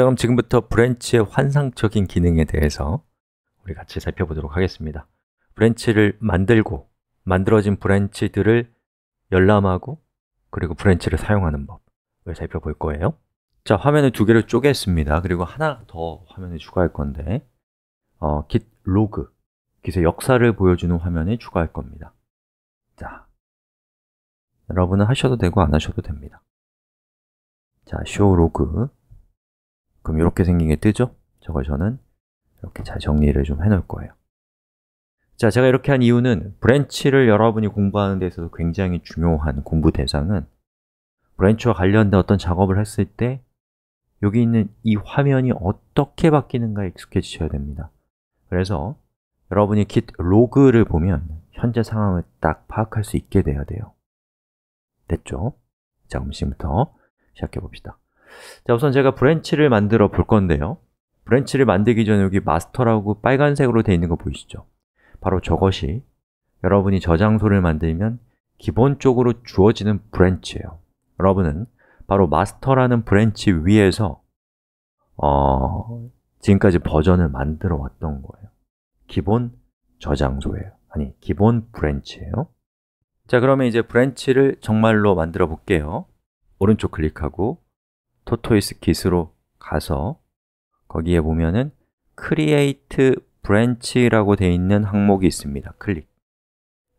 자, 그럼 지금부터 브랜치의 환상적인 기능에 대해서 우리 같이 살펴보도록 하겠습니다 브랜치를 만들고 만들어진 브랜치들을 열람하고 그리고 브랜치를 사용하는 법을 살펴볼 거예요 자, 화면을 두 개를 쪼개했습니다 그리고 하나 더 화면에 추가할 건데 어, git log, git의 역사를 보여주는 화면에 추가할 겁니다 자, 여러분은 하셔도 되고 안 하셔도 됩니다 자, show log 그럼 이렇게 생긴 게 뜨죠? 저걸 저는 이렇게 잘 정리를 좀 해놓을 거예요 자, 제가 이렇게 한 이유는 브랜치를 여러분이 공부하는 데 있어서 굉장히 중요한 공부 대상은 브랜치와 관련된 어떤 작업을 했을 때 여기 있는 이 화면이 어떻게 바뀌는가 익숙해지셔야 됩니다 그래서 여러분이 git 로그를 보면 현재 상황을 딱 파악할 수 있게 돼야 돼요 됐죠? 자, 그럼 지금부터 시작해 봅시다 자, 우선 제가 브랜치를 만들어 볼 건데요. 브랜치를 만들기 전에 여기 마스터라고 빨간색으로 되어 있는 거 보이시죠? 바로 저것이 여러분이 저장소를 만들면 기본적으로 주어지는 브랜치예요. 여러분은 바로 마스터라는 브랜치 위에서 어, 지금까지 버전을 만들어 왔던 거예요. 기본 저장소예요. 아니, 기본 브랜치예요. 자, 그러면 이제 브랜치를 정말로 만들어 볼게요. 오른쪽 클릭하고 토토이스 킷으로 가서 거기에 보면은 create branch라고 되어 있는 항목이 있습니다. 클릭.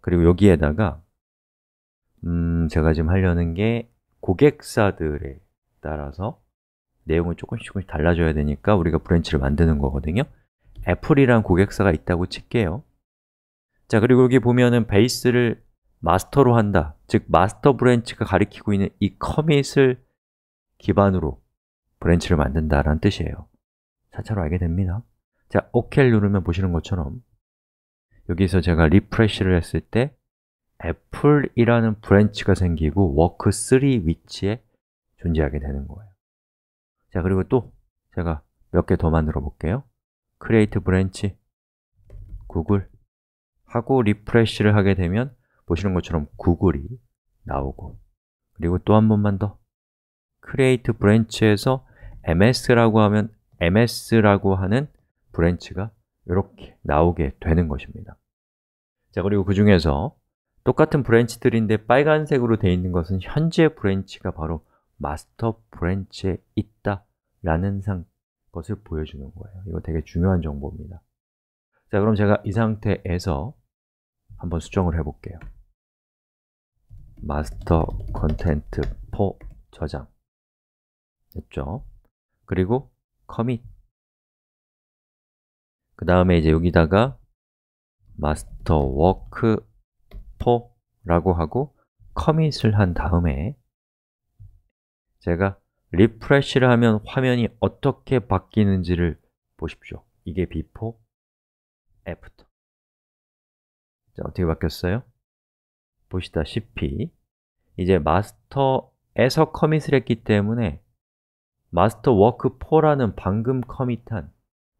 그리고 여기에다가 음, 제가 지금 하려는 게 고객사들에 따라서 내용을 조금씩 조금씩 달라져야 되니까 우리가 브랜치를 만드는 거거든요. 애플이란 고객사가 있다고 칠게요. 자, 그리고 여기 보면은 베이스를 마스터로 한다. 즉, 마스터 브랜치가 가리키고 있는 이 커밋을 기반으로 브랜치를 만든다라는 뜻이에요 4차로 알게 됩니다 자, OK 누르면 보시는 것처럼 여기서 제가 리프레쉬를 했을 때 애플이라는 브랜치가 생기고 워크3 위치에 존재하게 되는 거예요 자, 그리고 또 제가 몇 개 더 만들어 볼게요 create branch 구글 하고 리프레쉬를 하게 되면 보시는 것처럼 구글이 나오고 그리고 또 한 번만 더 create 브랜치에서 ms라고 하면 ms라고 하는 브랜치가 이렇게 나오게 되는 것입니다 자, 그리고 그 중에서 똑같은 브랜치들인데 빨간색으로 되어 있는 것은 현재 브랜치가 바로 마스터 브랜치에 있다 라는 상, 것을 보여주는 거예요 이거 되게 중요한 정보입니다 자, 그럼 제가 이 상태에서 한번 수정을 해볼게요 마스터 컨텐트 포 저장 됐죠? 그리고 commit 그 다음에 이제 여기다가 master work for 라고 하고 commit을 한 다음에 제가 r e f r e s h 를 하면 화면이 어떻게 바뀌는지를 보십시오 이게 before, after 자, 어떻게 바뀌었어요? 보시다시피 이제 마스터에서 c o m m i t 을 했기 때문에 마스터 워크 4라는 방금 커밋한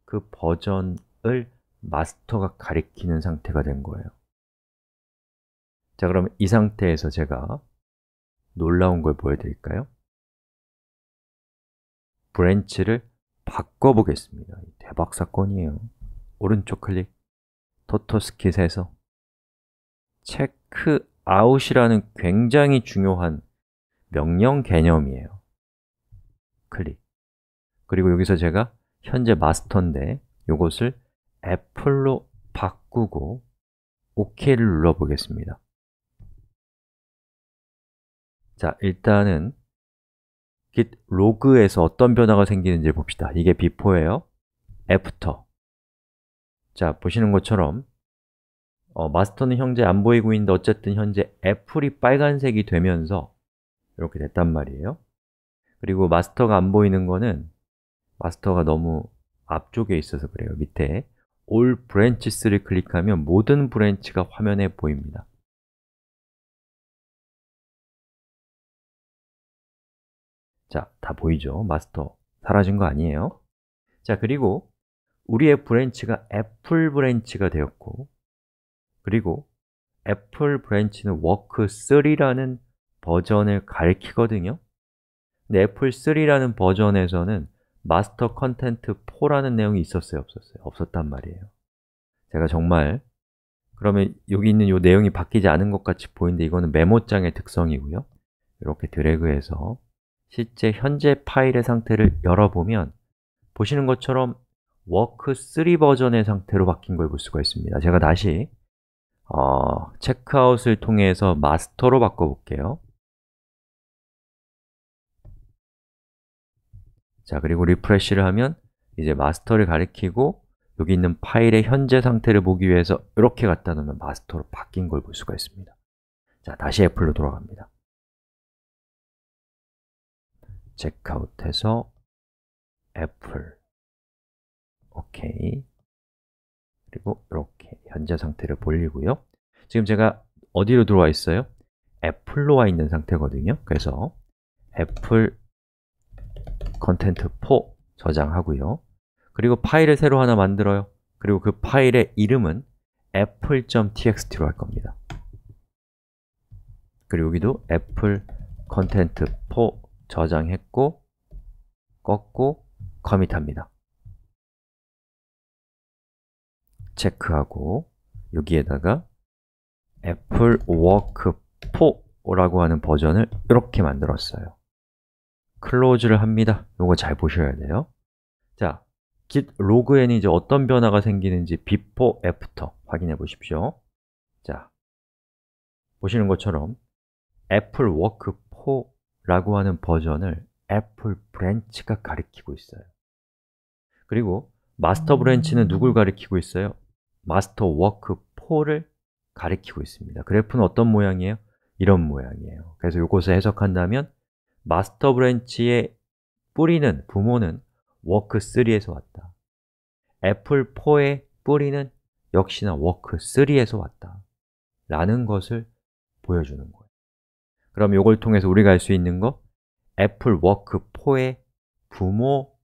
그 버전을 마스터가 가리키는 상태가 된 거예요 자, 그럼 이 상태에서 제가 놀라운 걸 보여드릴까요? 브랜치를 바꿔보겠습니다 대박 사건이에요 오른쪽 클릭, 터터스킷에서 체크아웃이라는 굉장히 중요한 명령 개념이에요 클릭 그리고 여기서 제가 현재 마스터인데 이것을 애플로 바꾸고 OK를 눌러보겠습니다 자, 일단은 git log에서 어떤 변화가 생기는지 봅시다 이게 before예요 after 자, 보시는 것처럼 어, 마스터는 현재 안 보이고 있는데 어쨌든 현재 애플이 빨간색이 되면서 이렇게 됐단 말이에요 그리고 마스터가 안 보이는 거는 마스터가 너무 앞쪽에 있어서 그래요 밑에 All Branches를 클릭하면 모든 브랜치가 화면에 보입니다 자, 다 보이죠? 마스터 사라진 거 아니에요? 자, 그리고 우리의 브랜치가 애플 브랜치가 되었고 그리고 애플 브랜치는 워크3라는 버전을 가리키거든요 넷플3라는 버전에서는 마스터 컨텐트 4라는 내용이 있었어요? 없었어요? 없었단 말이에요 제가 정말 그러면 여기 있는 이 내용이 바뀌지 않은 것 같이 보이는데 이거는 메모장의 특성이고요 이렇게 드래그해서 실제 현재 파일의 상태를 열어보면 보시는 것처럼 워크3 버전의 상태로 바뀐 걸 볼 수가 있습니다 제가 다시 어, 체크아웃을 통해서 마스터로 바꿔볼게요 자, 그리고 리프레시를 하면 이제 마스터를 가리키고 여기 있는 파일의 현재 상태를 보기 위해서 이렇게 갖다 놓으면 마스터로 바뀐 걸 볼 수가 있습니다. 자, 다시 애플로 돌아갑니다. 체크아웃해서 애플 오케이 그리고 이렇게 현재 상태를 볼리고요 지금 제가 어디로 들어와 있어요? 애플로 와 있는 상태거든요 그래서 애플 컨텐트 4 저장하고요 그리고 파일을 새로 하나 만들어요 그리고 그 파일의 이름은 apple.txt로 할 겁니다 그리고 여기도 애플 컨텐트 4 저장했고 꺾고 커밋합니다 체크하고 여기에다가 애플 워크 4라고 하는 버전을 이렇게 만들었어요 클로즈를 합니다 이거 잘 보셔야 돼요 자, git logn이 이제 어떤 변화가 생기는지 before, after 확인해 보십시오 자, 보시는 것처럼 애플 워크 4라고 하는 버전을 애플 브랜치가 가리키고 있어요 그리고 마스터 브랜치는 음. 누굴 가리키고 있어요? 마스터 워크 4를 가리키고 있습니다 그래프는 어떤 모양이에요? 이런 모양이에요 그래서 이것을 해석한다면 마스터 브랜치의 뿌리는, 부모는 워크3에서 왔다. 애플4의 뿌리는 역시나 워크3에서 왔다. 라는 것을 보여주는 거예요. 그럼 이걸 통해서 우리가 알 수 있는 거 애플 워크4의 부모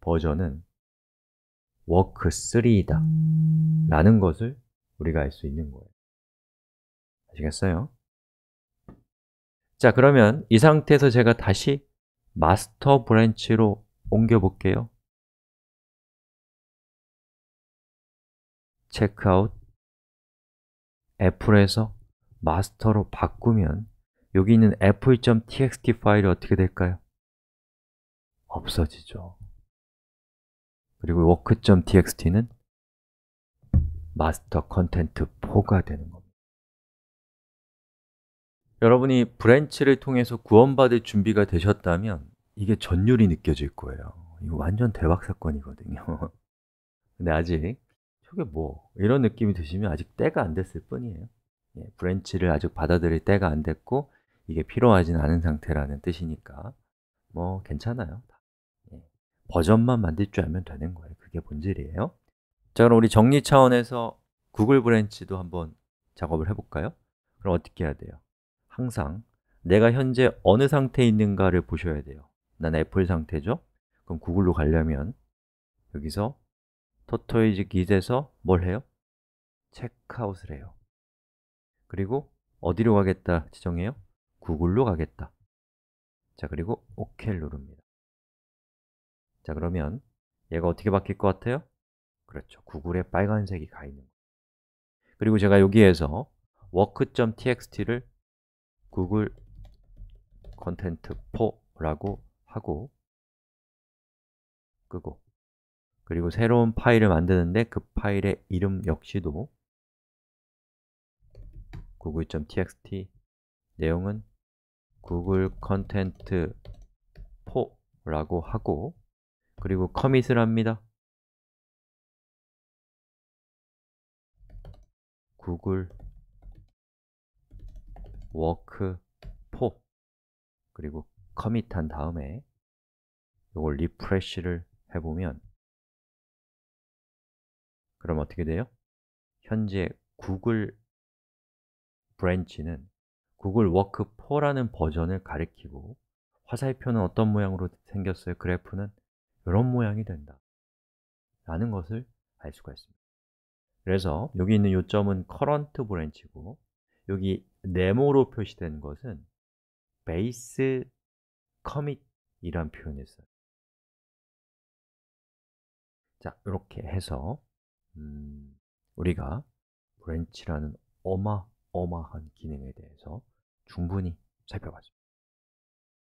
버전은 워크3이다 라는 것을 우리가 알 수 있는 거예요. 아시겠어요? 자, 그러면 이 상태에서 제가 다시 마스터 브랜치로 옮겨 볼게요 체크아웃 애플 에서 마스터로 바꾸면 여기 있는 apple.txt 파일이 어떻게 될까요? 없어지죠 그리고 work.txt는 마스터 컨텐트 4가 되는 겁니다 여러분이 브랜치를 통해서 구원받을 준비가 되셨다면 이게 전율이 느껴질 거예요 이거 완전 대박 사건이거든요 근데 아직 저게 뭐 이런 느낌이 드시면 아직 때가 안 됐을 뿐이에요 예, 브랜치를 아직 받아들일 때가 안 됐고 이게 필요하진 않은 상태라는 뜻이니까 뭐 괜찮아요 예, 버전만 만들 줄 알면 되는 거예요 그게 본질이에요 자 그럼 우리 정리 차원에서 구글 브랜치도 한번 작업을 해볼까요? 그럼 어떻게 해야 돼요? 항상 내가 현재 어느 상태에 있는가를 보셔야 돼요 난 애플 상태죠? 그럼 구글로 가려면 여기서 터토이즈 g i 에서뭘 해요? 체크아웃을 해요 그리고 어디로 가겠다 지정해요? 구글로 가겠다 자, 그리고 OK를 누릅니다 자, 그러면 얘가 어떻게 바뀔 것 같아요? 그렇죠, 구글에 빨간색이 가 있는 거 그리고 제가 여기에서 work.txt를 구글 컨텐트 4라고 하고 끄고 그리고 새로운 파일을 만드는데 그 파일의 이름 역시도 구글.txt 내용은 구글 컨텐트 4라고 하고 그리고 커밋을 합니다. 구글 워크 포 그리고 커밋한 다음에 이걸 리프레쉬를 해보면 그럼 어떻게 돼요? 현재 구글 브랜치는 구글 워크 4라는 버전을 가리키고 화살표는 어떤 모양으로 생겼어요? 그래프는 이런 모양이 된다 라는 것을 알 수가 있습니다 그래서 여기 있는 요점은 커런트 브랜치고 여기 네모로 표시된 것은 base commit 이란 표현이 있어요. 자, 이렇게 해서 음, 우리가 브랜치라는 어마어마한 기능에 대해서 충분히 살펴봤습니다.